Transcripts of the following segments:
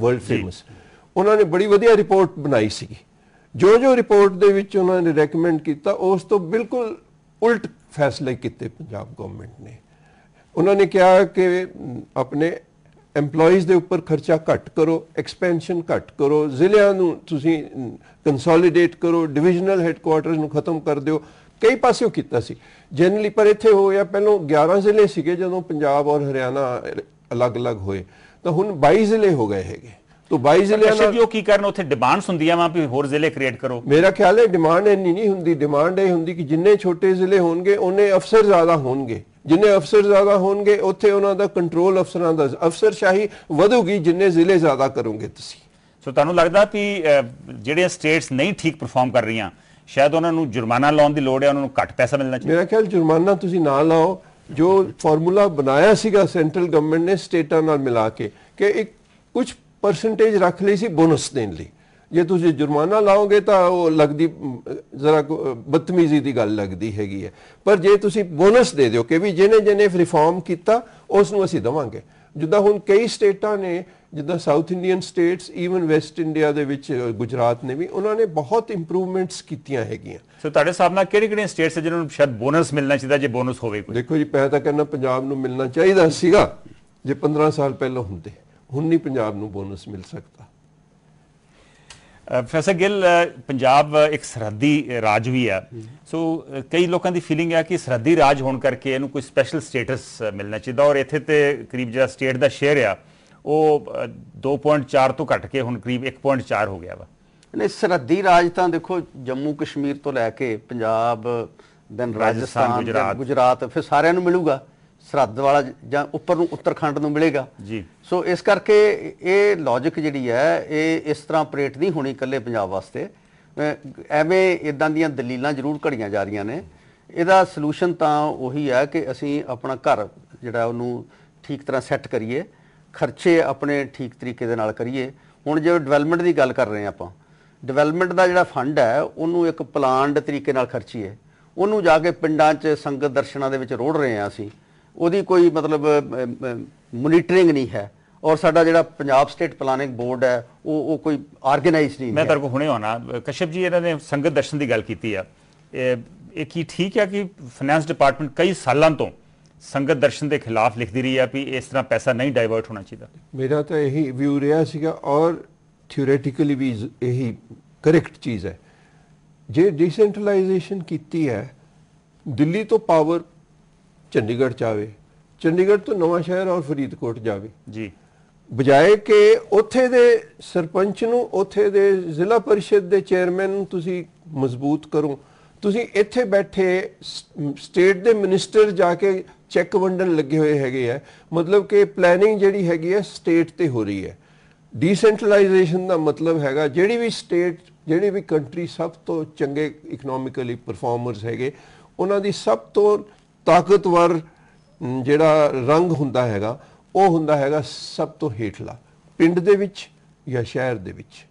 World famous ਉਹਨਾਂ ਨੇ ਬੜੀ ਵਧੀਆ ਰਿਪੋਰਟ ਬਣਾਈ ਸੀ ਜੋ ਜੋ ਰਿਪੋਰਟ ਦੇ ਵਿੱਚ ਉਹਨਾਂ ਨੇ ਰეკਮੈਂਡ ਕੀਤਾ ਉਸ ਤੋਂ ਬਿਲਕੁਲ ਉਲਟ ਫੈਸਲੇ ਕੀਤੇ ਪੰਜਾਬ ਗਵਰਨਮੈਂਟ ਨੇ ਉਹਨਾਂ ਨੇ ਕਿਹਾ ਕਿ ਆਪਣੇ EMPLOYEES ਦੇ ਉੱਪਰ ਖਰਚਾ ਘੱਟ ਕਰੋ ਐਕਸਪੈਂਸ਼ਨ ਘੱਟ ਕਰੋ ਜ਼ਿਲ੍ਹਿਆਂ ਨੂੰ ਤੁਸੀਂ ਕੰਸੋਲੀਡੇਟ ਕਰੋ ਡਿਵੀਜ਼ਨਲ ਹੈੱਡਕੁਆਰਟਰਸ ਨੂੰ ਖਤਮ ਕਰ ਦਿਓ ਕਈ ਪਾਸਿਓਂ ਕੀਤਾ ਸੀ ਜਨਰਲੀ ਪਰ ਇੱਥੇ ਹੋਇਆ ਪਹਿਲਾਂ 11 ਜ਼ਿਲ੍ਹੇ ਸੀਗੇ ਜਦੋਂ ਪੰਜਾਬ ਔਰ ਹਰਿਆਣਾ ਅਲੱਗ-ਅਲੱਗ ਹੋਏ ਤਾਂ ਹੁਣ 22 ਜ਼ਿਲ੍ਹੇ ਹੋ ਗਏ ਹੈਗੇ ਤੋ 22 ਜ਼ਿਲ੍ਹੇ ਨਾਲ ਜੀ ਉਹ ਕੀ ਕਰਨ ਉੱਥੇ ਡਿਮਾਂਡਸ ਹੁੰਦੀਆਂ ਵਾਂ ਵੀ ਹੋਰ ਜ਼ਿਲ੍ਹੇ ਕ੍ਰੀਏਟ ਕਰੋ ਮੇਰਾ ਖਿਆਲ ਹੈ ਡਿਮਾਂਡ ਇੰਨੀ ਨਹੀਂ ਹੁੰਦੀ ਡਿਮਾਂਡ ਇਹ ਹੁੰਦੀ ਕਿ ਜਿੰਨੇ ਛੋਟੇ ਜ਼ਿਲ੍ਹੇ ਹੋਣਗੇ ਉਹਨੇ ਅਫਸਰ ਜ਼ਿਆਦਾ ਹੋਣਗੇ ਜਿੰਨੇ ਅਫਸਰ ਜ਼ਿਆਦਾ ਹੋਣਗੇ ਉੱਥੇ ਉਹਨਾਂ ਦਾ ਕੰਟਰੋਲ ਅਫਸਰਾਂ ਦਾ ਸ਼ਾਹੀ ਵਧੂਗੀ ਜਿੰਨੇ ਜ਼ਿਲ੍ਹੇ ਜ਼ਿਆਦਾ ਕਰੋਗੇ ਤੁਸੀਂ ਸੋ ਤੁਹਾਨੂੰ ਲੱਗਦਾ ਕਿ ਜਿਹੜੇ ਸਟੇਟਸ ਨਹੀਂ ਠੀਕ ਪਰਫਾਰਮ ਕਰ ਰਹੀਆਂ ਸ਼ਾਇਦ ਉਹਨਾਂ ਨੂੰ ਜੁਰਮਾਨਾ ਲਾਉਣ ਦੀ ਲੋੜ ਹੈ ਉਹਨਾਂ ਨੂੰ ਘੱਟ ਪੈਸਾ ਮਿਲਣਾ ਚਾਹੀਦਾ ਮੇਰਾ ਖਿਆਲ ਜੁਰਮਾਨਾ ਤੁਸੀਂ ਨਾ ਲਾਓ ਜੋ ਫਾਰਮੂਲਾ ਬਣਾਇਆ ਸੀਗਾ ਸੈਂਟਰਲ ਗਵਰਨਮੈਂਟ ਨੇ ਸਟੇਟਾਂ ਨਾਲ ਮਿਲਾ ਕੇ ਕਿ ਇੱਕ ਕੁਝ ਪਰਸੈਂਟੇਜ ਰੱਖ ਲਈ ਸੀ ਬੋਨਸ ਦੇਣ ਲਈ ਜੇ ਤੁਸੀਂ ਜੁਰਮਾਨਾ ਲਾਓਗੇ ਤਾਂ ਉਹ ਲੱਗਦੀ ਜ਼ਰਾ ਬਦਤਮੀਜ਼ੀ ਦੀ ਗੱਲ ਲੱਗਦੀ ਹੈਗੀ ਹੈ ਪਰ ਜੇ ਤੁਸੀਂ ਬੋਨਸ ਦੇ ਦਿਓ ਕਿ ਵੀ ਜਿਹਨੇ ਜਿਹਨੇ ਰਿਫਾਰਮ ਕੀਤਾ ਉਸ ਨੂੰ ਅਸੀਂ ਦਵਾਂਗੇ ਜਿੱਦਾਂ ਹੁਣ ਕਈ ਸਟੇਟਾਂ ਨੇ ਜਿੱਦਾਂ south Indian states even west India ਦੇ ਵਿੱਚ ਗੁਜਰਾਤ ਨੇ ਵੀ ਉਹਨਾਂ ਨੇ ਬਹੁਤ ਇੰਪਰੂਵਮੈਂਟਸ ਕੀਤੀਆਂ ਹੈਗੀਆਂ ਸੋ ਤੁਹਾਡੇ ਹਿਸਾਬ ਨਾਲ ਕਿਹੜੇ ਕਿਹੜੇ ਸਟੇਟਸ ਜਿਨ੍ਹਾਂ ਨੂੰ ਸ਼ਾਇਦ ਬੋਨਸ ਮਿਲਣਾ ਚਾਹੀਦਾ ਜੇ ਬੋਨਸ ਹੋਵੇ ਕੋਈ ਦੇਖੋ ਜੀ ਪਹਿਲਾਂ ਤਾਂ ਕਹਿੰਦਾ ਪੰਜਾਬ ਨੂੰ ਮਿਲਣਾ ਚਾਹੀਦਾ ਸੀਗਾ ਜੇ 15 ਸਾਲ ਪਹਿਲਾਂ ਹੁੰਦੇ ਹੁਣ ਨਹੀਂ ਪੰਜਾਬ ਨੂੰ ਬੋਨਸ ਮਿਲ ਸਕਦਾ ਫੈਸਲ ਗਿੱਲ ਪੰਜਾਬ ਇੱਕ ਸਰਹੱਦੀ ਰਾਜ ਵੀ ਆ ਸੋ ਕਈ ਲੋਕਾਂ ਦੀ ਫੀਲਿੰਗ ਹੈ ਕਿ ਸਰਹੱਦੀ ਰਾਜ ਹੋਣ ਕਰਕੇ ਇਹਨੂੰ ਕੋਈ ਸਪੈਸ਼ਲ ਸਟੇਟਸ ਮਿਲਣਾ ਚਾਹੀਦਾ ਔਰ ਇੱਥੇ ਤੇ ਕਰੀਬ ਜਿਹੜਾ ਸਟੇਟ ਦਾ ਸ਼ੇਅਰ ਆ ਉਹ 2.4 ਤੋਂ ਘਟ ਕੇ ਹੁਣ ਕਰੀਬ 1.4 ਹੋ ਗਿਆ ਵਾ ਨਹੀਂ ਸਰਹੱਦੀ ਰਾਜ ਤਾਂ ਦੇਖੋ ਜੰਮੂ ਕਸ਼ਮੀਰ ਤੋਂ ਲੈ ਕੇ ਪੰਜਾਬ ਦੈਨ ਰਾਜਸਥਾਨ ਗੁਜਰਾਤ ਫਿਰ ਸਾਰਿਆਂ ਨੂੰ ਮਿਲੂਗਾ ਸਰਹੱਦ ਵਾਲਾ ਜਾਂ ਉੱਪਰ ਨੂੰ ਉੱਤਰਖੰਡ ਨੂੰ ਮਿਲੇਗਾ ਜੀ ਸੋ ਇਸ ਕਰਕੇ ਇਹ ਲੌਜੀਕ ਜਿਹੜੀ ਹੈ ਇਹ ਇਸ ਤਰ੍ਹਾਂ ਆਪਰੇਟ ਨਹੀਂ ਹੋਣੀ ਇਕੱਲੇ ਪੰਜਾਬ ਵਾਸਤੇ ਐਵੇਂ ਇਦਾਂ ਦੀਆਂ ਦਲੀਲਾਂ ਜ਼ਰੂਰ ਘੜੀਆਂ ਜਾ ਰਹੀਆਂ ਨੇ ਇਹਦਾ ਸੋਲੂਸ਼ਨ ਤਾਂ ਉਹੀ ਹੈ ਕਿ ਅਸੀਂ ਆਪਣਾ ਘਰ ਜਿਹੜਾ ਉਹਨੂੰ ਠੀਕ ਤਰ੍ਹਾਂ ਸੈੱਟ ਕਰੀਏ ਖਰਚੇ ਆਪਣੇ ਠੀਕ ਤਰੀਕੇ ਦੇ ਨਾਲ ਕਰੀਏ ਹੁਣ ਜੇ ਡਿਵੈਲਪਮੈਂਟ ਦੀ ਗੱਲ ਕਰ ਰਹੇ ਆ ਆਪਾਂ ਡਿਵੈਲਪਮੈਂਟ ਦਾ ਜਿਹੜਾ ਫੰਡ ਹੈ ਉਹਨੂੰ ਇੱਕ ਪਲਾਨਡ ਤਰੀਕੇ ਨਾਲ ਖਰਚੀਏ ਉਹਨੂੰ ਜਾ ਕੇ ਪਿੰਡਾਂ 'ਚ ਸੰਗਤ ਦਰਸ਼ਨਾਂ ਦੇ ਵਿੱਚ ਰੋੜ ਰਹੇ ਆ ਅਸੀਂ ਉਹਦੀ ਕੋਈ ਮਤਲਬ ਮੋਨੀਟਰਿੰਗ ਨਹੀਂ ਹੈ ਔਰ ਸਾਡਾ ਜਿਹੜਾ ਪੰਜਾਬ ਸਟੇਟ ਪਲਾਨਿੰਗ ਬੋਰਡ ਹੈ ਉਹ ਉਹ ਕੋਈ ਆਰਗੇਨਾਈਜ਼ ਨਹੀਂ ਮੈਂ ਤਰ ਕੋ ਹੁਣੇ ਹੋਣਾ ਕਸ਼ਪ ਜੀ ਇਹਨਾਂ ਨੇ ਸੰਗਤ ਦਰਸ਼ਨ ਦੀ ਗੱਲ ਕੀਤੀ ਆ ਇਹ ਕੀ ਠੀਕ ਹੈ ਕਿ ਫਾਈਨੈਂਸ ਡਿਪਾਰਟਮੈਂਟ ਕਈ ਸਾਲਾਂ ਤੋਂ ਸੰਗਤ ਦਰਸ਼ਨ ਦੇ ਖਿਲਾਫ ਲਿਖਦੀ ਰਹੀ ਹੈ ਵੀ ਇਸ ਤਰ੍ਹਾਂ ਪੈਸਾ ਨਹੀਂ ਡਾਈਵਰਟ ਹੋਣਾ ਚਾਹੀਦਾ ਮੇਰਾ ਤਾਂ ਇਹੀ ਵਿਊ ਰਿਹਾ ਸੀਗਾ ਔਰ ਥਿਓਰੀਟਿਕਲੀ ਵੀ ਇਹੀ ਕਰੈਕਟ ਚੀਜ਼ ਹੈ ਜੇ ਡੀਸੈਂਟਰਲਾਈਜੇਸ਼ਨ ਕੀਤੀ ਹੈ ਦਿੱਲੀ ਤੋਂ ਪਾਵਰ ਚੰਡੀਗੜ੍ਹ ਜਾਵੇ ਚੰਡੀਗੜ੍ਹ ਤੋਂ ਨਵਾਂ ਸ਼ਹਿਰ ਔਰ ਫਰੀਦਕੋਟ ਜਾਵੇ ਜੀ ਬਜਾਏ ਕਿ ਉੱਥੇ ਦੇ ਸਰਪੰਚ ਨੂੰ ਉੱਥੇ ਦੇ ਜ਼ਿਲ੍ਹਾ ਪਰਿਸ਼ਦ ਦੇ ਚੇਅਰਮੈਨ ਨੂੰ ਤੁਸੀਂ ਮਜ਼ਬੂਤ ਕਰੋ ਤੁਸੀਂ ਇੱਥੇ ਬੈਠੇ ਸਟੇਟ ਦੇ ਮਿਨਿਸਟਰ ਜਾ ਕੇ ਚੈੱਕ ਵੰਡਣ ਲੱਗੇ ਹੋਏ ਹੈਗੇ ਆ ਮਤਲਬ ਕਿ ਪਲੈਨਿੰਗ ਜਿਹੜੀ ਹੈਗੀ ਹੈ ਸਟੇਟ ਤੇ ਹੋ ਰਹੀ ਹੈ ਡੀਸੈਂਟਰਲਾਈਜੇਸ਼ਨ ਦਾ ਮਤਲਬ ਹੈਗਾ ਜਿਹੜੀ ਵੀ ਸਟੇਟ ਜਿਹੜੀ ਵੀ ਕੰਟਰੀ ਸਭ ਤੋਂ ਚੰਗੇ ਇਕਨੋਮਿਕਲੀ ਪਰਫਾਰਮਰਸ ਹੈਗੇ ਉਹਨਾਂ ਦੀ ਸਭ ਤੋਂ ਤਾਕਤਵਰ ਜਿਹੜਾ ਰੰਗ ਹੁੰਦਾ ਹੈਗਾ ਉਹ ਹੁੰਦਾ ਹੈਗਾ ਸਭ ਤੋਂ ਹੇਠਲਾ ਪਿੰਡ ਦੇ ਵਿੱਚ ਜਾਂ ਸ਼ਹਿਰ ਦੇ ਵਿੱਚ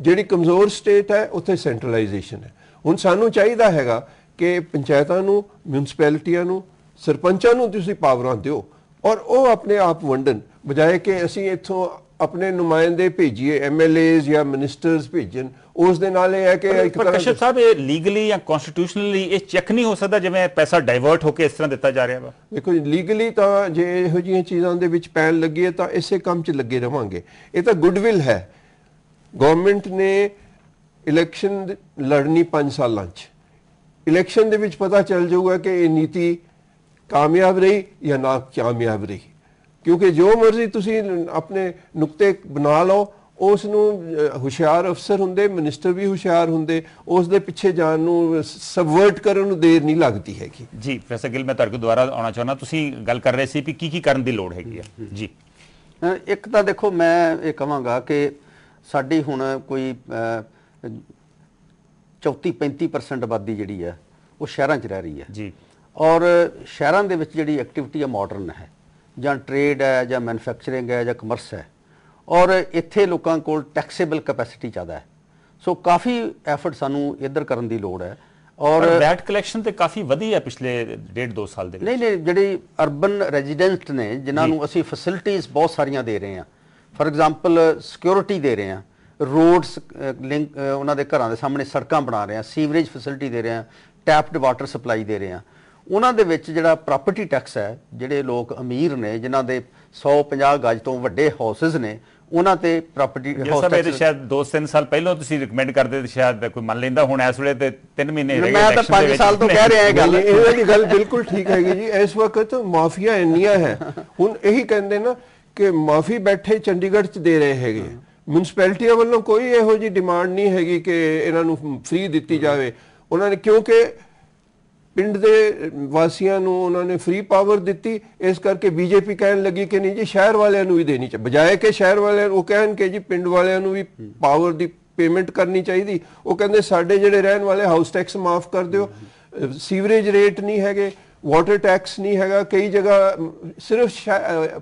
ਜਿਹੜੀ ਕਮਜ਼ੋਰ ਸਟੇਟ ਹੈ ਉੱਥੇ ਸੈਂਟਰਲਾਈਜੇਸ਼ਨ ਹੈ ਹੁਣ ਸਾਨੂੰ ਚਾਹੀਦਾ ਹੈਗਾ ਕਿ ਪੰਚਾਇਤਾਂ ਨੂੰ ਮਿਊਨਿਸਪੈਲਿਟੀਆਂ ਨੂੰ ਸਰਪੰਚਾਂ ਨੂੰ ਤੁਸੀਂ ਪਾਵਰਾਂ ਦਿਓ ਔਰ ਉਹ ਆਪਣੇ ਆਪ ਵੰਡਣ ਬਜਾਏ ਕਿ ਅਸੀਂ ਇੱਥੋਂ ਆਪਣੇ ਨੁਮਾਇੰਦੇ ਭੇਜੀਏ ਐਮਐਲਏਜ਼ ਜਾਂ ਮਿਨਿਸਟਰਸ ਭੇਜਣ ਉਸ ਦੇ ਨਾਲ ਇਹ ਹੈ ਕਿ ਇੱਕ ਤਰ੍ਹਾਂ ਕਸ਼ਪ ਸਾਹਿਬ ਇਹ ਲੀਗਲੀ ਜਾਂ ਕਨਸਟੀਟਿਊਸ਼ਨਲੀ ਇਹ ਚੈੱਕ ਨਹੀਂ ਹੋ ਸਕਦਾ ਜਿਵੇਂ ਪੈਸਾ ਡਾਈਵਰਟ ਹੋ ਕੇ ਇਸ ਤਰ੍ਹਾਂ ਦਿੱਤਾ ਜਾ ਰਿਹਾ ਵਾ ਦੇਖੋ ਲੀਗਲੀ ਤਾਂ ਜੇ ਇਹੋ ਜਿਹੀਆਂ ਚੀਜ਼ਾਂ ਦੇ ਵਿੱਚ ਪੈਣ ਲੱਗੀ ਹੈ ਤਾਂ ਇਸੇ ਕੰਮ 'ਚ ਲੱਗੇ ਰਵਾਂਗੇ ਇਹ ਤਾਂ ਗੁੱਡਵਿਲ ਹੈ ਗਵਰਨਮੈਂਟ ਨੇ ਇਲੈਕਸ਼ਨ ਲੜਨੀ 5 ਸਾਲਾਂ 'ਚ ਇਲੈਕਸ਼ਨ ਦੇ ਵਿੱਚ ਪਤਾ ਚੱਲ ਜਾਊਗਾ ਕਿ ਇਹ ਨੀਤੀ ਕਾਮਯਾਬ ਰਹੀ ਜਾਂ ਨਾ ਕਾਮਯਾਬ ਰਹੀ ਕਿਉਂਕਿ ਜੋ ਮਰਜ਼ੀ ਤੁਸੀਂ ਆਪਣੇ ਨੁਕਤੇ ਬਣਾ ਲਓ ਉਸ ਨੂੰ ਹੁਸ਼ਿਆਰ ਅਫਸਰ ਹੁੰਦੇ ਮਿਨਿਸਟਰ ਵੀ ਹੁਸ਼ਿਆਰ ਹੁੰਦੇ ਉਸ ਦੇ ਪਿੱਛੇ ਜਾਣ ਨੂੰ ਸਬਵਰਟ ਕਰਨ ਨੂੰ ਦੇਰ ਨਹੀਂ ਲੱਗਦੀ ਹੈਗੀ ਜੀ ਪ੍ਰੋਫੈਸਰ ਗਿਲ ਮੈਂ ਤੁਹਾਡੇ ਕੋਲ ਦੁਬਾਰਾ ਆਉਣਾ ਚਾਹੁੰਦਾ ਤੁਸੀਂ ਗੱਲ ਕਰ ਰਹੇ ਸੀ ਕਿ ਕੀ ਕੀ ਕਰਨ ਦੀ ਲੋੜ ਹੈਗੀ ਆ ਜੀ ਇੱਕ ਤਾਂ ਦੇਖੋ ਮੈਂ ਇਹ ਕਹਾਂਗਾ ਕਿ ਸਾਡੀ ਹੁਣ ਕੋਈ 34 35% ਆਬਾਦੀ ਜਿਹੜੀ ਆ ਉਹ ਸ਼ਹਿਰਾਂ 'ਚ ਰਹਿ ਰਹੀ ਹੈ ਜੀ ਔਰ ਸ਼ਹਿਰਾਂ ਦੇ ਵਿੱਚ ਜਿਹੜੀ ਐਕਟੀਵਿਟੀ ਆ ਮਾਡਰਨ ਹੈ ਜਾਂ ਟ੍ਰੇਡ ਹੈ ਜਾਂ ਮੈਨੂਫੈਕਚਰਿੰਗ ਹੈ ਜਾਂ ਕਮਰਸ ਹੈ ਔਰ ਇੱਥੇ ਲੋਕਾਂ ਕੋਲ ਟੈਕਸੇਬਲ ਕੈਪੈਸਿਟੀ ਜ਼ਿਆਦਾ ਹੈ ਸੋ ਕਾਫੀ ਐਫਰਟ ਸਾਨੂੰ ਇੱਧਰ ਕਰਨ ਦੀ ਲੋੜ ਹੈ ਔਰ ਬੈਟ ਕਲੈਕਸ਼ਨ ਤੇ ਕਾਫੀ ਵਧੀ ਹੈ ਪਿਛਲੇ 1.5 ਦੋ ਸਾਲ ਦੇ ਵਿੱਚ ਨਹੀਂ ਨਹੀਂ ਜਿਹੜੇ ਅਰਬਨ ਰੈਜ਼ੀਡੈਂਟ ਨੇ ਜਿਨ੍ਹਾਂ ਨੂੰ ਅਸੀਂ ਫੈਸਿਲਿਟੀਆਂ ਬਹੁਤ ਸਾਰੀਆਂ ਦੇ ਰਹੇ ਹਾਂ ਫਾਰ ਐਗਜ਼ਾਮਪਲ ਸਿਕਿਉਰਿਟੀ ਦੇ ਰਹੇ ਹਾਂ ਰੋਡਸ ਲਿੰਕ ਉਹਨਾਂ ਦੇ ਘਰਾਂ ਦੇ ਸਾਹਮਣੇ ਸੜਕਾਂ ਬਣਾ ਰਹੇ ਆ ਸੀਵਰੇਜ ਫੈਸਿਲਿਟੀ ਦੇ ਰਹੇ ਆ ਟੈਪਡ ਵਾਟਰ ਸਪਲਾਈ ਦੇ ਰਹੇ ਆ ਉਹਨਾਂ ਦੇ ਵਿੱਚ ਜਿਹੜਾ ਪ੍ਰਾਪਰਟੀ ਟੈਕਸ ਹੈ ਜਿਹੜੇ ਲੋਕ ਅਮੀਰ ਨੇ ਜਿਨ੍ਹਾਂ ਦੇ 150 ਗਜ ਤੋਂ ਵੱਡੇ ਹਾਊਸਸ ਨੇ ਉਹਨਾਂ ਤੇ ਪ੍ਰਾਪਰਟੀ ਹਾਊਸ ਟੈਕਸ ਸ਼ਾਇਦ 2-3 ਸਾਲ ਪਹਿਲਾਂ ਤੁਸੀਂ ਰეკਮੈਂਡ ਕਰਦੇ ਤੇ ਸ਼ਾਇਦ ਕੋਈ ਮੰਨ ਲੈਂਦਾ ਹੁਣ ਇਸ ਵੇਲੇ ਤੇ 3 ਮਹੀਨੇ ਰਹਿ ਗਏ ਮੈਂ ਤਾਂ 5 ਸਾਲ ਤੋਂ ਕਹਿ ਰਿਹਾ ਇਹ ਗੱਲ ਇਹ ਗੱਲ ਬਿਲਕੁਲ ਠੀਕ ਹੈਗੀ ਜੀ ਇਸ ਵਕਤ ਮਾਫੀਆ ਇੰਨੀਆਂ ਹੈ ਹੁਣ ਇਹੀ ਕਹਿੰਦੇ ਨਾ ਕਿ ਮਾਫੀ ਬੈਠੇ ਚੰਡੀਗੜ੍ਹ 'ਚ ਦੇ ਰਹੇ ਹੈਗੇ ਮਿਊਨਿਸਪੈਲਿਟੀਆਂ ਵੱਲੋਂ ਕੋਈ ਇਹੋ ਜੀ ਡਿਮਾਂਡ ਨਹੀਂ ਹੈਗੀ ਕਿ ਇਹਨਾਂ ਨੂੰ ਫ੍ਰੀ ਦਿੱਤੀ ਜਾਵੇ ਉਹਨਾਂ ਨੇ ਕਿਉਂਕਿ ਪਿੰਡ ਦੇ ਵਾਸੀਆਂ ਨੂੰ ਉਹਨਾਂ ਨੇ ਫ੍ਰੀ ਪਾਵਰ ਦਿੱਤੀ ਇਸ ਕਰਕੇ ਬੀਜੇਪੀ ਕਹਿਣ ਲੱਗੀ ਕਿ ਨਹੀਂ ਜੀ ਸ਼ਹਿਰ ਵਾਲਿਆਂ ਨੂੰ ਹੀ ਦੇਣੀ ਚਾਹੀਦੀ ਬਜਾਏ ਕਿ ਸ਼ਹਿਰ ਵਾਲਿਆਂ ਉਹ ਕਹਿਣ ਕਿ ਜੀ ਪਿੰਡ ਵਾਲਿਆਂ ਨੂੰ ਵੀ ਪਾਵਰ ਦੀ ਪੇਮੈਂਟ ਕਰਨੀ ਚਾਹੀਦੀ ਉਹ ਕਹਿੰਦੇ ਸਾਡੇ ਜਿਹੜੇ ਰਹਿਣ ਵਾਲੇ ਹਾਊਸ ਟੈਕਸ ਮਾਫ ਕਰ ਦਿਓ ਸੀਵਰੇਜ ਰੇਟ ਨਹੀਂ ਹੈਗੇ ਵਾਟਰ ਟੈਕਸ ਨਹੀਂ ਹੈਗਾ ਕਈ ਜਗ੍ਹਾ ਸਿਰਫ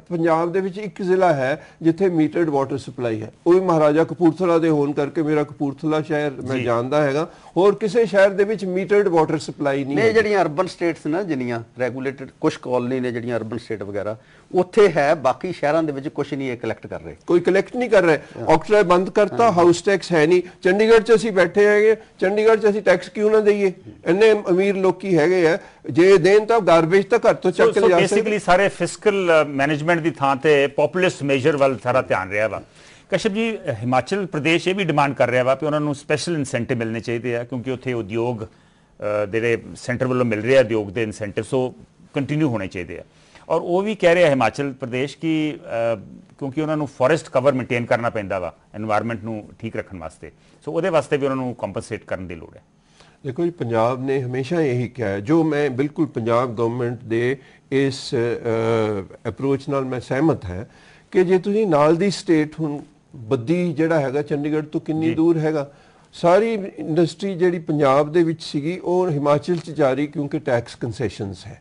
ਪੰਜਾਬ ਦੇ ਵਿੱਚ ਇੱਕ ਜ਼ਿਲ੍ਹਾ ਹੈ ਜਿੱਥੇ ਮੀਟਰਡ ਵਾਟਰ ਸਪਲਾਈ ਹੈ ਉਹ ਵੀ ਮਹਾਰਾਜਾ ਕਪੂਰਥਲਾ ਦੇ ਹੋਣ ਕਰਕੇ ਮੇਰਾ ਕਪੂਰਥਲਾ ਸ਼ਹਿਰ ਮੈਂ ਜਾਣਦਾ ਹੈਗਾ ਹੋਰ ਕਿਸੇ ਸ਼ਹਿਰ ਦੇ ਵਿੱਚ ਮੀਟਰਡ ਵਾਟਰ ਸਪਲਾਈ ਨਹੀਂ ਹੈ ਜਿਹੜੀਆਂ ਅਰਬਨ ਸਟੇਟਸ ਨਾ ਜਿੰਨੀਆਂ ਰੈਗੂਲੇਟਡ ਕੁਝ ਕਾਲਨੀ ਨੇ ਜਿਹੜੀਆਂ ਅਰਬਨ ਸਟੇਟ ਵਗੈਰਾ ਉੱਥੇ ਹੈ ਬਾਕੀ ਸ਼ਹਿਰਾਂ ਦੇ ਵਿੱਚ ਕੁਝ ਨਹੀਂ ਇਹ ਕਲੈਕਟ ਕਰ ਰਹੇ ਕੋਈ ਕਲੈਕਟ ਨਹੀਂ ਕਰ ਰਹੇ ਆਕਟਰਾ ਬੰਦ ਕਰਤਾ ਹਾਊਸ ਟੈਕਸ ਹੈ ਨਹੀਂ ਚੰਡੀਗੜ੍ਹ 'ਚ ਅਸੀਂ ਬੈਠੇ ਹੈਗੇ ਚੰਡੀਗੜ੍ਹ 'ਚ ਅਸੀਂ ਟੈਕਸ ਕਿਉਂ ਨਾ ਦਈਏ ਇੰਨੇ ਅਮੀਰ ਲੋਕੀ ਹੈਗੇ ਆ ਜੇ ਦੇਣ ਤਾਂ ਗਾਰਬੇਜ ਤਾਂ ਘਰ ਤੋਂ ਚੱਕ ਕੇ ਜਾ ਸਕਦੇ ਬੇਸਿਕਲੀ ਸਾਰੇ ਫਿਸਕਲ ਮੈਨੇਜਮੈਂਟ uh, ਦੀ ਥਾਂ ਤੇ ਪੋਪੂਲਸ ਮੇਜਰ ਵੱਲ ਸਾਰਾ ਧਿਆਨ ਰਿਹਾ ਵਾ ਕਸ਼ਪ ਜੀ ਹਿਮਾਚਲ ਪ੍ਰਦੇਸ਼ ਇਹ ਵੀ ਡਿਮਾਂਡ ਕਰ ਰਿਹਾ ਵਾ ਕਿ ਉਹਨਾਂ ਨੂੰ ਸਪੈਸ਼ਲ ਇਨਸੈਂਟਿਵ ਮਿਲਣੇ ਚਾਹੀਦੇ ਆ ਕਿਉਂਕਿ ਉੱਥੇ ਉਦਯੋਗ ਜਿਹੜੇ ਸੈਂਟਰ ਵੱਲੋਂ ਮਿਲ ਰਿਹਾ ਉਦਯੋਗ ਦੇ ਇਨਸੈਂਟਿਵ ਸੋ ਕੰਟੀਨਿਊ ਹੋਣੇ ਚਾਹੀਦੇ ਆ ਔਰ ਉਹ ਵੀ ਕਹਿ ਰਿਹਾ ਹਿਮਾਚਲ ਪ੍ਰਦੇਸ਼ ਕਿ ਕਿਉਂਕਿ ਉਹਨਾਂ ਨੂੰ ਫੋਰੈਸਟ ਕਵਰ ਮੇਨਟੇਨ ਕਰਨਾ ਪੈਂਦਾ ਵਾ এনवायरमेंट ਨੂੰ ਠੀਕ ਰੱਖਣ ਵਾਸਤੇ ਸੋ ਉਹਦੇ ਵਾਸਤੇ ਵੀ ਉਹਨਾਂ ਨੂੰ ਕੰਪਨਸੇਟ ਕਰਨ ਦੀ ਲੋੜ ਹੈ ਦੇਖੋ ਜੀ ਪੰਜਾਬ ਨੇ ਹਮੇਸ਼ਾ ਇਹੀ ਕਿਹਾ ਹੈ ਜੋ ਮੈਂ ਬਿਲਕੁਲ ਪੰਜਾਬ ਗਵਰਨਮੈਂਟ ਦੇ ਇਸ ਅਪਰੋਚ ਨਾਲ ਮੈਂ ਸਹਿਮਤ ਹਾਂ ਕਿ ਜੇ ਤੁਸੀਂ ਨਾਲ ਦੀ ਸਟੇਟ ਹੁਣ ਬੱਦੀ ਜਿਹੜਾ ਹੈਗਾ ਚੰਡੀਗੜ੍ਹ ਤੋਂ ਕਿੰਨੀ ਦੂਰ ਹੈਗਾ ਸਾਰੀ ਇੰਡਸਟਰੀ ਜਿਹੜੀ ਪੰਜਾਬ ਦੇ ਵਿੱਚ ਸੀਗੀ ਉਹ ਹਿਮਾਚਲ 'ਚ ਜਾ ਰਹੀ ਕਿਉਂਕਿ ਟੈਕਸ ਕਨਸੈਸ਼ਨਸ ਹੈ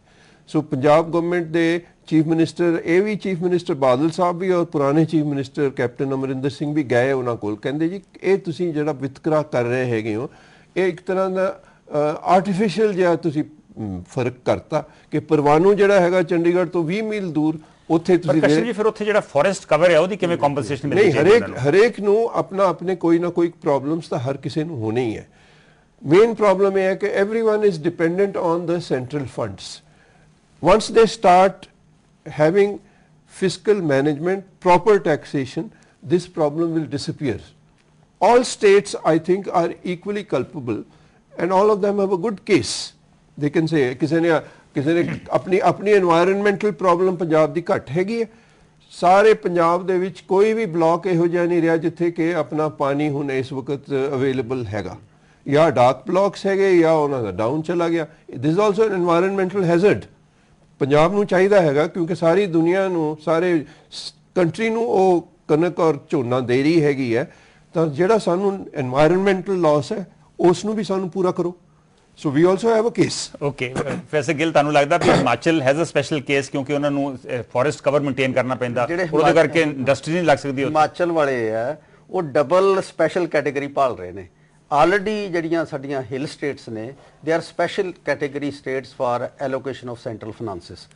ਸੋ ਪੰਜਾਬ ਗਵਰਨਮੈਂਟ ਦੇ ਚੀਫ ਮਿਨਿਸਟਰ ਇਹ ਵੀ ਚੀਫ ਮਿਨਿਸਟਰ ਬਾਦਲ ਸਾਹਿਬ ਵੀ ਔਰ ਪੁਰਾਣੇ chief minister captain Amarinder Singh ਵੀ ਗਏ ਉਹਨਾਂ ਕੋਲ ਕਹਿੰਦੇ ਜੀ ਇਹ ਤੁਸੀਂ ਜਿਹੜਾ ਵਿਤਕਰਾ ਕਰ ਰਹੇ ਹੈਗੇ ਹੋ ਇਹ ਇੱਕ ਤਰ੍ਹਾਂ ਦਾ ਆਰਟੀਫੀਸ਼ੀਅਲ ਜਿਹਾ ਤੁਸੀਂ ਫਰਕ ਕਰਤਾ ਕਿ ਪਰਵਾਨੂ ਜਿਹੜਾ ਹੈਗਾ ਚੰਡੀਗੜ੍ਹ ਤੋਂ 20 ਮੀਲ ਦੂਰ ਉੱਥੇ ਤੁਸੀਂ ਕਸ਼ਮੀਰ ਜੀ ਫਿਰ ਉੱਥੇ ਜਿਹੜਾ ਫੋਰੈਸਟ ਕਵਰ ਹੈ ਉਹਦੀ ਕਿਵੇਂ ਕੰਪਨਸੇਸ਼ਨ ਮਿਲਦੀ ਹੈ ਨਹੀਂ ਹਰੇਕ ਹਰੇਕ ਨੂੰ ਆਪਣਾ ਆਪਣੇ ਕੋਈ ਨਾ ਕੋਈ ਪ੍ਰੋਬਲਮਸ ਤਾਂ ਹਰ ਕਿਸੇ ਨੂੰ ਹੋਣੀ ਹੈ ਮੇਨ ਪ੍ਰੋਬਲਮ ਇਹ ਹੈ ਕਿ everyone is dependent on the central funds once they start having fiscal management, proper taxation, this problem will disappear. All states, I think, are equally culpable and all of them have a good case. They can say, kisane, kisane, apni, apni environmental problem Punjab di cut hai hai. Sare Punjab de which koi bhi block eh ho jani riya jithe ke apna paani hun is wakat uh, available hai Ya dark blocks hai ya ona down chala gaya. This is also an environmental hazard. Punjab ਨੂੰ ਚਾਹੀਦਾ ਹੈਗਾ ਕਿਉਂਕਿ ਸਾਰੀ ਦੁਨੀਆ ਨੂੰ ਸਾਰੇ country ਨੂੰ ਉਹ ਕਣਕ ਔਰ ਝੋਨਾ ਦੇ ਰਹੀ ਹੈਗੀ ਹੈ ਤਾਂ ਜਿਹੜਾ ਸਾਨੂੰ এনवायरमेंटਲ ਲਾਸ ਹੈ ਉਸ ਨੂੰ ਵੀ ਸਾਨੂੰ ਪੂਰਾ ਕਰੋ so we also have a case okay Faisal Gill ਤੁਹਾਨੂੰ ਲੱਗਦਾ ਵੀ Himachal has a special case ਕਿਉਂਕਿ ਉਹਨਾਂ ਨੂੰ ਫੋਰੈਸਟ ਕਵਰ ਮੇਨਟੇਨ ਕਰਨਾ ਪੈਂਦਾ ਉਹਦੇ ਕਰਕੇ ਇੰਡਸਟਰੀ ਨਹੀਂ ਲੱਗ ਸਕਦੀ ਹਿਮਾਚਲ ਵਾਲੇ ਆ ਉਹ ਡਬਲ ਸਪੈਸ਼ਲ ਕੈਟਾਗਰੀ ਪਾਲ ਰਹੇ ਨੇ ਆਲਰੇਡੀ ਜਿਹੜੀਆਂ ਸਾਡੀਆਂ ਹਿਲ ਸਟੇਟਸ ਨੇ ਦੇ are special category states for allocation of central finances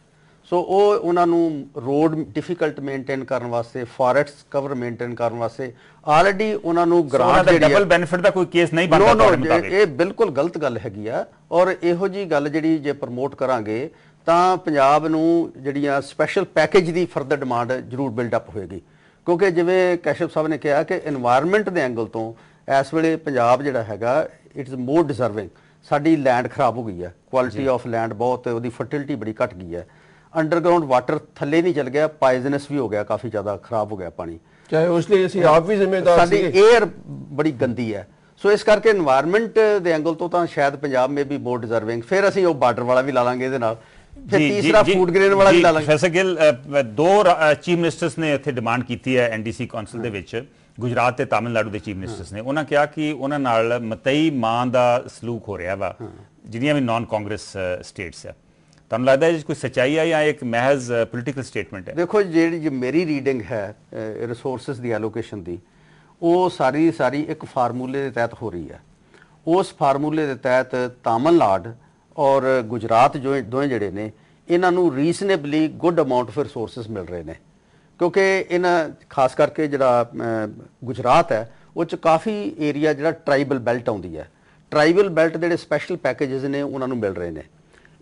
so ਉਹ ਉਹਨਾਂ ਨੂੰ ਰੋਡ ਡਿਫਿਕਲਟ ਮੇਨਟੇਨ ਕਰਨ ਵਾਸਤੇ ਫੋਰੈਕਸ ਕਵਰ ਮੇਨਟੇਨ ਕਰਨ ਵਾਸਤੇ ਆਲਰੇਡੀ ਉਹਨਾਂ ਨੂੰ ਗ੍ਰਾਂਟ ਜਿਹੜੀ ਡਬਲ ਬੈਨੀਫਿਟ ਦਾ ਕੋਈ ਕੇਸ ਨਹੀਂ ਬਣਦਾ ਨੋ ਇਹ ਬਿਲਕੁਲ ਗਲਤ ਗੱਲ ਹੈਗੀ ਆ ਔਰ ਇਹੋ ਜੀ ਗੱਲ ਜਿਹੜੀ ਜੇ ਪ੍ਰਮੋਟ ਕਰਾਂਗੇ ਤਾਂ ਪੰਜਾਬ ਨੂੰ ਜਿਹੜੀਆਂ ਸਪੈਸ਼ਲ ਪੈਕੇਜ ਦੀ ਫਰਦਰ ਡਿਮਾਂਡ ਜ਼ਰੂਰ ਬਿਲਡ ਅਪ ਹੋਏਗੀ ਕਿਉਂਕਿ ਜਿਵੇਂ ਕੈਸ਼ਵ ਸਾਹਿਬ ਨੇ ਕਿਹਾ ਕਿ এনवायरमेंट ਦੇ ਐਂਗਲ ਤੋਂ ਇਸ ਵੇਲੇ ਪੰਜਾਬ ਜਿਹੜਾ ਹੈਗਾ ਇਟਸ ਮੋਰ ਡਿਸਰਵਿੰਗ ਸਾਡੀ ਲੈਂਡ ਖਰਾਬ ਹੋ ਗਈ ਹੈ ਕੁਆਲਿਟੀ ਆਫ ਲੈਂਡ ਬਹੁਤ ਉਹਦੀ ਫਰਟੀਲਿਟੀ ਬੜੀ ਘਟ ਗਈ ਹੈ ਅੰਡਰਗਰਾਉਂਡ ਵਾਟਰ ਥੱਲੇ ਨਹੀਂ ਚਲ ਗਿਆ ਪਾਇਜ਼ਨਸ ਵੀ ਹੋ ਗਿਆ ਕਾਫੀ ਜ਼ਿਆਦਾ ਖਰਾਬ ਹੋ ਗਿਆ ਪਾਣੀ ਚਾਹੇ ਉਸ ਲਈ ਅਸੀਂ ਆਪ ਵੀ ਜ਼ਿੰਮੇਦਾਰ ਸੀ ਸਾਡੀ 에ਅਰ ਬੜੀ ਗੰਦੀ ਹੈ ਸੋ ਇਸ ਕਰਕੇ এনवायरमेंट ਦੇ ਐਂਗਲ ਤੋਂ ਤਾਂ ਸ਼ਾਇਦ ਪੰਜਾਬ ਮੇ ਵੀ ਮੋਰ ਡਿਜ਼ਰਵਿੰਗ ਫਿਰ ਅਸੀਂ ਉਹ ਬਾਰਡਰ ਵਾਲਾ ਵੀ ਲਾ ਲਾਂਗੇ ਇਹਦੇ ਨਾਲ ਫਿਰ ਤੀਸਰਾ ਫੂਡ ਗ੍ਰੇਨ ਵਾਲਾ ਵੀ ਲਾ ਲਾਂਗੇ ਫੈਸਲ ਗਿੱਲ ਦੋ ਚੀਫ ਮਿਨਿਸਟਰਸ ਨੇ ਇੱਥੇ ਡਿਮਾਂਡ ਕੀਤੀ ਹੈ ਐਨਡੀਸੀ ਕਾਉਂਸਲ ਦੇ ਵਿੱਚ ਗੁਜਰਾਤ ਤੇ ਤਾਮਿਲਨਾਡੂ ਦੇ ਚੀਫ ਮਿਨਿਸਟਰਸ ਨੇ ਉਹਨਾਂ ਕਿਹਾ ਕਿ ਉਹਨਾਂ ਨਾਲ ਮਤਈ ਮਾਂ ਦਾ ਸਲੂਕ ਹੋ ਰਿਹਾ ਵਾ ਜਿਹੜੀਆਂ ਵੀ ਨਾਨ ਕਾਂਗਰਸ ਸਟੇਟਸ ਆ ਤੁਹਾਨੂੰ ਲੱਗਦਾ ਇਹ ਕੋਈ ਸਚਾਈ ਆ ਜਾਂ ਇੱਕ ਮਹਿਜ਼ ਪੋਲੀਟੀਕਲ ਸਟੇਟਮੈਂਟ ਹੈ ਦੇਖੋ ਜਿਹੜੀ ਮੇਰੀ ਰੀਡਿੰਗ ਹੈ ਰਿਸੋਰਸਸ ਦੀ ਅਲੋਕੇਸ਼ਨ ਦੀ ਉਹ ਸਾਰੀ ਸਾਰੀ ਇੱਕ ਫਾਰਮੂਲੇ ਦੇ ਤਹਿਤ ਹੋ ਰਹੀ ਹੈ ਉਸ ਫਾਰਮੂਲੇ ਦੇ ਤਹਿਤ ਤਾਮਿਲਨਾਡ ਔਰ ਗੁਜਰਾਤ ਜੋ ਦੋਵੇਂ ਜਿਹੜੇ ਨੇ ਇਹਨਾਂ ਨੂੰ reasonably good amount of resources ਮਿਲ ਰਹੇ ਨੇ ਕਿਉਂਕਿ ਇਹਨਾਂ ਖਾਸ ਕਰਕੇ ਜਿਹੜਾ ਗੁਜਰਾਤ ਹੈ ਉਹ ਚ ਕਾਫੀ ਏਰੀਆ ਜਿਹੜਾ ਟ੍ਰਾਈਬਲ ਬੈਲਟ ਆਉਂਦੀ ਹੈ ਟ੍ਰਾਈਬਲ ਬੈਲਟ ਜਿਹੜੇ ਸਪੈਸ਼ਲ ਪੈਕੇजेस ਨੇ ਉਹਨਾਂ ਨੂੰ ਮਿਲ ਰਹੇ ਨੇ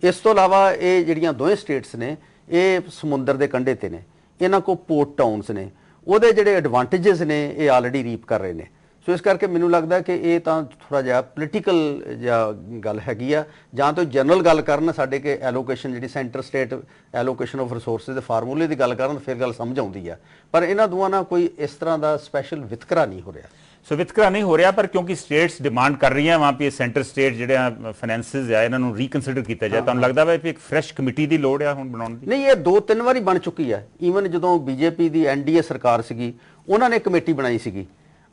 ਇਸ ਤੋਂ ਇਲਾਵਾ ਇਹ ਜਿਹੜੀਆਂ ਦੋਵੇਂ ਸਟੇਟਸ ਨੇ ਇਹ ਸਮੁੰਦਰ ਦੇ ਕੰਢੇ ਤੇ ਨੇ ਇਹਨਾਂ ਕੋ ਪੋਰਟ ਟਾਊਨਸ ਨੇ ਉਹਦੇ ਜਿਹੜੇ ਐਡਵਾਂਟੇजेस ਨੇ ਇਹ ਆਲਰੇਡੀ ਰੀਪ ਕਰ ਰਹੇ ਨੇ ਸੋ ਇਸ ਕਰਕੇ ਮੈਨੂੰ ਲੱਗਦਾ ਕਿ ਇਹ ਤਾਂ ਥੋੜਾ ਜਿਹਾ ਪੋਲੀਟੀਕਲ ਜਾਂ ਗੱਲ ਹੈਗੀ ਆ ਜਾਂ ਤਾਂ ਜਨਰਲ ਗੱਲ ਕਰਨ ਸਾਡੇ ਕਿ ਐਲੋਕੇਸ਼ਨ ਜਿਹੜੀ centre state allocation of resources ਦੇ ਫਾਰਮੂਲੇ ਦੀ ਗੱਲ ਕਰਨ ਫਿਰ ਗੱਲ ਸਮਝ ਆਉਂਦੀ ਆ ਪਰ ਇਹਨਾਂ ਦੋਵਾਂ ਨਾਲ ਕੋਈ ਇਸ ਤਰ੍ਹਾਂ ਦਾ ਸਪੈਸ਼ਲ ਵਿਤਕਰਾ ਨਹੀਂ ਹੋ ਰਿਹਾ ਸੋ ਵਿਤਕਰਾ ਨਹੀਂ ਹੋ ਰਿਹਾ ਪਰ ਕਿਉਂਕਿ ਸਟੇਟਸ ਡਿਮਾਂਡ ਕਰ ਰਹੀਆਂ ਵਾਂ ਵੀ ਸੈਂਟਰ ਸਟੇਟ ਜਿਹੜੇ ਆ ਫਾਈਨੈਂਸਸ ਆ ਇਹਨਾਂ ਨੂੰ ਰੀਕਨਸੀਡਰ ਕੀਤਾ ਜਾਏ ਤੁਹਾਨੂੰ ਲੱਗਦਾ ਵਾ ਵੀ ਇੱਕ ਫਰੈਸ਼ ਕਮੇਟੀ ਦੀ ਲੋੜ ਆ ਹੁਣ ਬਣਾਉਣ ਦੀ ਨਹੀਂ ਇਹ ਦੋ ਤਿੰਨ ਵਾਰੀ ਬਣ ਚੁੱਕੀ ਆ ਈਵਨ ਜਦੋਂ ਬੀਜੇਪੀ ਦੀ ਐਨਡੀਏ ਸਰਕਾਰ ਸੀਗੀ ਉਹਨਾਂ ਨੇ ਕਮੇਟੀ ਬਣਾਈ ਸੀਗੀ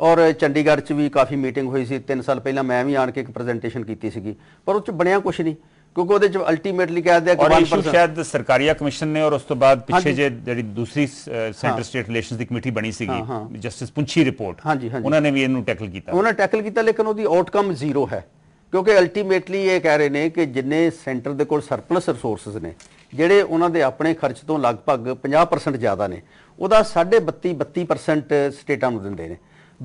ਔਰ ਚੰਡੀਗੜ੍ਹ 'ਚ ਵੀ ਕਾਫੀ ਮੀਟਿੰਗ ਹੋਈ ਸੀ 3 ਸਾਲ ਪਹਿਲਾਂ ਮੈਂ ਵੀ ਆਣ ਕੇ ਇੱਕ ਪ੍ਰੈਜੈਂਟੇਸ਼ਨ ਕੀਤੀ ਸੀਗੀ ਪਰ ਉਹ 'ਚ ਬਣਿਆ ਕੁਝ ਨਹੀਂ ਕਿਉਂਕਿ ਉਹਦੇ 'ਚ ਅਲਟੀਮੇਟਲੀ ਕਹਿ ਦਿਆ ਕਿ 1% ਸ਼ਾਇਦ ਸਰਕਾਰੀਆ ਕਮਿਸ਼ਨ ਨੇ ਔਰ ਉਸ ਤੋਂ ਬਾਅਦ ਪਿੱਛੇ ਜੇ ਜਿਹੜੀ ਦੂਸਰੀ ਸੈਂਟਰ ਸਟੇਟ ਰਿਲੇਸ਼ਨਸ ਦੀ ਕਮੇਟੀ ਬਣੀ ਸੀਗੀ ਜਸਟਿਸ ਪੁੰਛੀ ਰਿਪੋਰਟ ਉਹਨਾਂ ਨੇ ਵੀ ਇਹਨੂੰ ਟੈਕਲ ਕੀਤਾ ਉਹਨਾਂ ਟੈਕਲ ਕੀਤਾ ਲੇਕਿਨ ਉਹਦੀ ਆਊਟਕਮ ਜ਼ੀਰੋ ਹੈ ਕਿਉਂਕਿ ਅਲਟੀਮੇਟਲੀ ਇਹ ਕਹਿ ਰਹੇ ਨੇ ਕਿ ਜਿੰਨੇ ਸੈਂਟਰ ਦੇ ਕੋਲ ਸਰਪਲਸ ਰਿਸੋਰਸਸ ਨੇ ਜਿਹੜੇ ਉਹਨਾਂ ਦੇ ਆਪਣੇ ਖਰਚ ਤੋਂ ਲਗਭਗ 50% ਜ਼ਿਆਦਾ ਨੇ ਉਹਦਾ 32 32% ਸਟੇਟਾਂ ਨੂੰ ਦਿੰਦੇ ਨੇ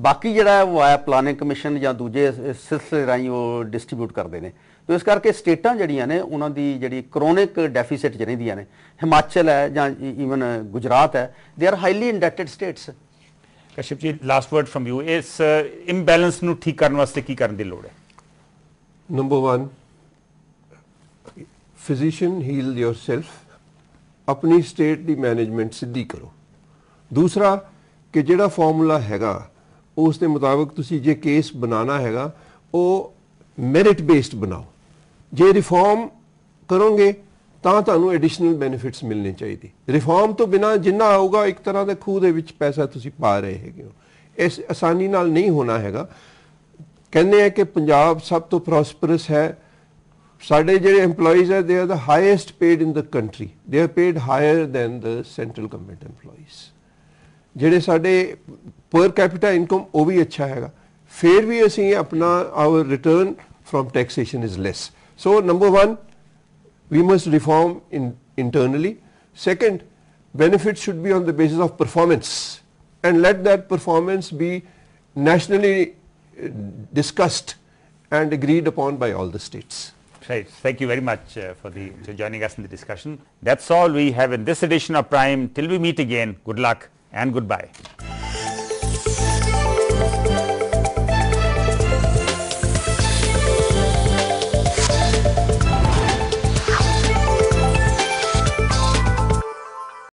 ਬਾਕੀ ਜਿਹੜਾ ਹੈ ਉਹ ਆਇਆ ਪਲਾਨਿੰਗ ਕਮਿਸ਼ਨ ਜਾਂ ਦੂਜੇ ਸਿਲਸਿਲੇ ਰਾਈ ਉਹ ਡਿਸਟ੍ਰੀਬਿਊਟ ਕਰਦੇ ਨੇ ਤੋ ਇਸ ਕਰਕੇ ਸਟੇਟਾਂ ਜਿਹੜੀਆਂ ਨੇ ਉਹਨਾਂ ਦੀ ਜਿਹੜੀ ਕ੍ਰੋਨਿਕ ਡੈਫਿਸਿਟ ਚ ਰਹਿੰਦੀਆਂ ਨੇ ਹਿਮਾਚਲ ਹੈ ਜਾਂ ਈਵਨ ਗੁਜਰਾਤ ਹੈ they are highly indebted states Kashyap ji last word from you ਇਸ ਇੰਬੈਲੈਂਸ ਨੂੰ ਠੀਕ ਕਰਨ ਵਾਸਤੇ ਕੀ ਕਰਨ ਦੀ ਲੋੜ ਹੈ ਨੰਬਰ 1 ਫਿਜ਼ੀਸ਼ੀਅਨ ਹੀਲ ਯੋਰਸੈਲਫ ਆਪਣੀ ਸਟੇਟ ਦੀ ਮੈਨੇਜਮੈਂਟ ਸਿੱਧੀ ਕਰੋ ਦੂਸਰਾ ਕਿ ਜਿਹੜਾ ਫਾਰਮੂਲਾ ਹੈਗਾ ਉਸ ਦੇ ਮੁਤਾਬਕ ਤੁਸੀਂ ਜੇ ਕੇਸ ਬਣਾਉਣਾ ਹੈਗਾ ਉਹ ਮੈਰਿਟ ਬੇਸਡ ਬਣਾਓ ਜੇ ਰਿਫਾਰਮ ਕਰੋਗੇ ਤਾਂ ਤੁਹਾਨੂੰ ਐਡੀਸ਼ਨਲ ਬੈਨੀਫਿਟਸ ਮਿਲਨੇ ਚਾਹੀਦੇ ਰਿਫਾਰਮ ਤੋਂ ਬਿਨਾ ਜਿੰਨਾ ਆਊਗਾ ਇੱਕ ਤਰ੍ਹਾਂ ਦੇ ਖੂਹ ਦੇ ਵਿੱਚ ਪੈਸਾ ਤੁਸੀਂ ਪਾ ਰਹੇ ਹੈਗੇ ਹੋ ਇਸ ਆਸਾਨੀ ਨਾਲ ਨਹੀਂ ਹੋਣਾ ਹੈਗਾ ਕਹਿੰਦੇ ਆ ਕਿ ਪੰਜਾਬ ਸਭ ਤੋਂ ਪ੍ਰੋਸਪਰਸ ਹੈ ਸਾਡੇ ਜਿਹੜੇ EMPLOYEES ਹੈ they are the highest paid in the country they are paid higher than the central government EMPLOYEES ਜਿਹੜੇ ਸਾਡੇ ਪਰ ਕੈਪੀਟਾ ਇਨਕਮ ਉਹ ਵੀ ਅੱਛਾ ਹੈਗਾ ਫਿਰ ਵੀ ਅਸੀਂ ਆਪਣਾ our return from taxation is less. So, number one we must reform in internally. Second benefits should be on the basis of performance and let that performance be nationally uh, discussed and agreed upon by all the states. Right. Thank you very much uh, for the joining us in the discussion. That's all we have in this edition of Prime. Till we meet again, good luck and goodbye.